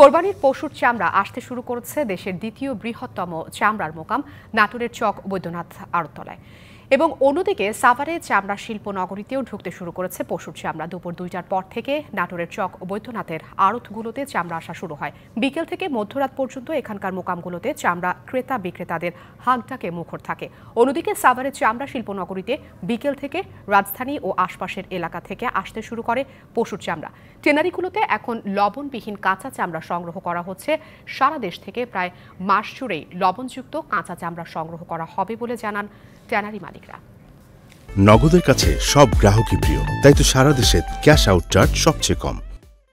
কোরবানির পশুর চামড়া আসতে শুরু করেছে দেশের দ্বিতীয় বৃহত্তম চামড়ার মোকাম নাটোরের চক বৈদ্যনাথ আড়তলায় এবং অন্যদিকে সাভারে চামড়া শিল্প নগরীতেও ঢুকতে শুরু করেছে পশুর চামড়া দুপুর দুইটার পর থেকে নাটোরের চক বৈদ্যনাথের আড়তগুলোতে চামড়া আসা শুরু হয় বিকেল থেকে মধ্যরাত পর্যন্ত এখানকার মোকামগুলোতে চামড়া ক্রেতা বিক্রেতাদের হাঁকটাকে মুখর থাকে অন্যদিকে সাভারের চামড়া শিল্প নগরীতে বিকেল থেকে রাজধানী ও আশপাশের এলাকা থেকে আসতে শুরু করে পশুর চামড়া ট্যানারিগুলোতে এখন লবণবিহীন কাঁচা চামড়া সংগ্রহ করা হচ্ছে সারা দেশ থেকে প্রায় মাস জুড়েই লবণযুক্ত কাঁচা চামড়া সংগ্রহ করা হবে বলে জানান ট্যানারি মালিকরা নগদের কাছে সব গ্রাহকই প্রিয় তাই তো সারা দেশে ক্যাশ আউট চার্জ সবচেয়ে কম